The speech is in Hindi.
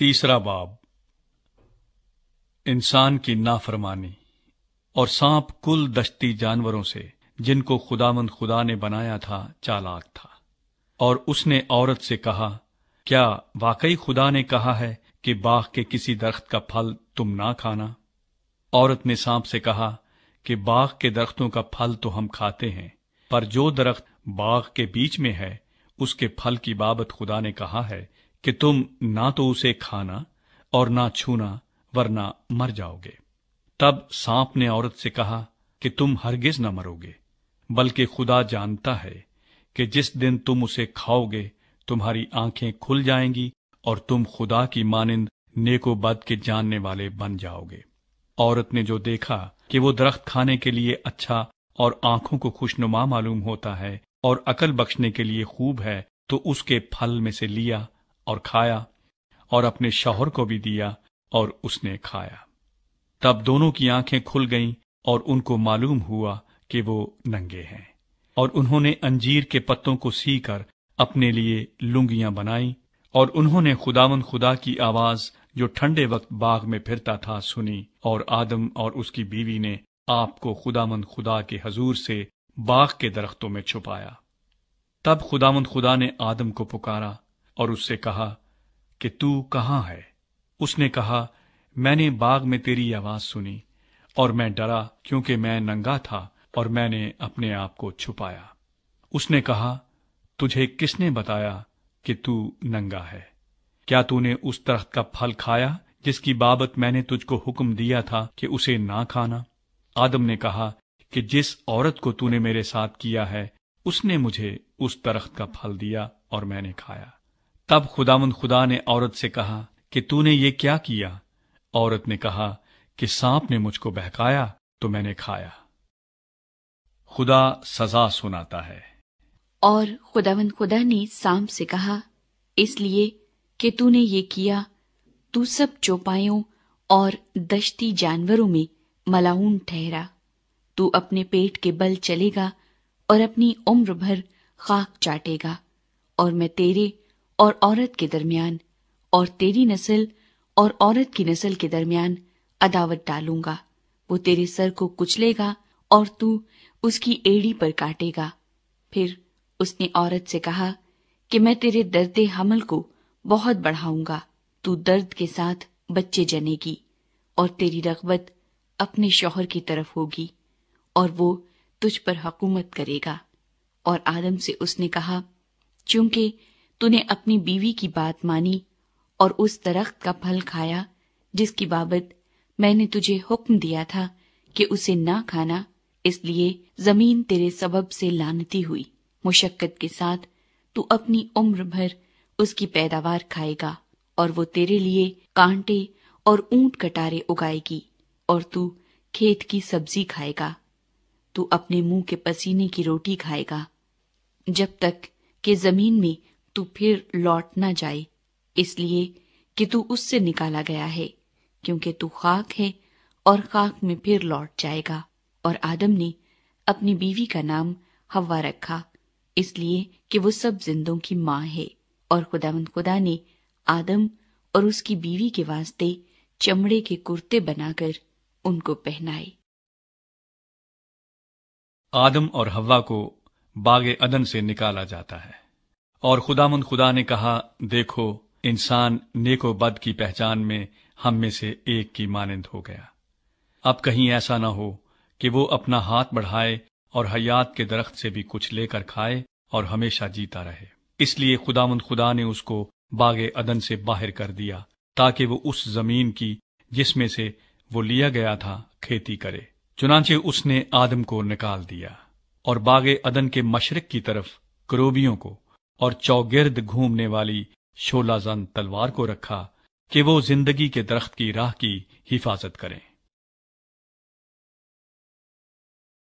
तीसरा बाब इंसान की नाफरमानी और सांप कुल दश्ती जानवरों से जिनको खुदामंद खुदा ने बनाया था चालाक था और उसने औरत से कहा क्या वाकई खुदा ने कहा है कि बाघ के किसी दरख्त का फल तुम ना खाना औरत ने सांप से कहा कि बाघ के दरख्तों का फल तो हम खाते हैं पर जो दरख्त बाघ के बीच में है उसके फल की बाबत खुदा ने कहा है कि तुम ना तो उसे खाना और ना छूना वरना मर जाओगे तब सांप ने औरत से कहा कि तुम हरगिज न मरोगे बल्कि खुदा जानता है कि जिस दिन तुम उसे खाओगे तुम्हारी आंखें खुल जाएंगी और तुम खुदा की मानिंद नेको बद के जानने वाले बन जाओगे औरत ने जो देखा कि वो दरख्त खाने के लिए अच्छा और आंखों को खुशनुमा मालूम होता है और अकल बख्शने के लिए खूब है तो उसके फल में से लिया और खाया और अपने शौहर को भी दिया और उसने खाया तब दोनों की आंखें खुल गईं और उनको मालूम हुआ कि वो नंगे हैं और उन्होंने अंजीर के पत्तों को सी कर अपने लिए लुंगियां बनाई और उन्होंने खुदावन खुदा की आवाज जो ठंडे वक्त बाग में फिरता था सुनी और आदम और उसकी बीवी ने आपको खुदामंद खुदा के हजूर से बाग के दरख्तों में छुपाया तब खुदामंद खुदा ने आदम को पुकारा और उससे कहा कि तू कहां है उसने कहा मैंने बाग में तेरी आवाज सुनी और मैं डरा क्योंकि मैं नंगा था और मैंने अपने आप को छुपाया उसने कहा तुझे किसने बताया कि तू नंगा है क्या तूने उस दरख्त का फल खाया जिसकी बाबत मैंने तुझको हुक्म दिया था कि उसे ना खाना आदम ने कहा कि जिस औरत को तूने मेरे साथ किया है उसने मुझे उस दरख्त का फल दिया और मैंने खाया तब खुदावन खुदा ने औरत से कहा कि तूने ये क्या किया औरत ने कहा कि सांप ने मुझको बहकाया तो मैंने खाया खुदा सजा सुनाता है और खुदावन खुदा ने सांप से कहा इसलिए कि तूने ये किया तू सब चौपायों और दश्ती जानवरों में मलाउन ठहरा तू अपने पेट के बल चलेगा और अपनी उम्र भर खाक चाटेगा और मैं तेरे और औरत के दरमियान और तेरी नस्ल और औरत की नस्ल के दरमियान अदावत डालूंगा वो तेरे सर को कुचलेगा और तू उसकी एड़ी पर काटेगा फिर उसने औरत से कहा कि मैं तेरे दर्द हमल को बहुत बढ़ाऊंगा तू दर्द के साथ बच्चे जनेगी और तेरी रगबत अपने शोहर की तरफ होगी और वो तुझ पर हकूमत करेगा और आदम से उसने कहा चूंकि तूने अपनी बीवी की बात मानी और उस दरख्त का फल खाया जिसकी बाबत मैंने तुझे हुक्म दिया था कि उसे ना खाना इसलिए जमीन तेरे सबब से लानती हुई मुशक्कत के साथ तू अपनी उम्र भर उसकी पैदावार खाएगा और वो तेरे लिए कांटे और ऊंट कटारे उगाएगी और तू खेत की सब्जी खाएगा तू अपने मुंह के पसीने की रोटी खाएगा जब तक कि जमीन में तू फिर लौट न जाए इसलिए कि तू उससे निकाला गया है क्योंकि तू खाक है और खाक में फिर लौट जाएगा और आदम ने अपनी बीवी का नाम हवा रखा इसलिए कि वो सब जिंदों की माँ है और खुदावंद खुदा ने आदम और उसकी बीवी के वास्ते चमड़े के कुर्ते बनाकर उनको पहनाए आदम और हवा को बागे अदन से निकाला जाता है और खुदामंद खुदा ने कहा देखो इंसान नेको बद की पहचान में हम में से एक की मानंद हो गया अब कहीं ऐसा न हो कि वो अपना हाथ बढ़ाए और हयात के दरख्त से भी कुछ लेकर खाए और हमेशा जीता रहे इसलिए खुदाम खुदा ने उसको बागे अदन से बाहर कर दिया ताकि वो उस जमीन की जिसमें से वो लिया गया था खेती करे चुनाचे उसने आदम को निकाल दिया और बागे अदन के मशरक की तरफ क्रोबियों को और चौगिर्द घूमने वाली शोलाजन तलवार को रखा कि वो जिंदगी के दरख्त की राह की हिफाजत करें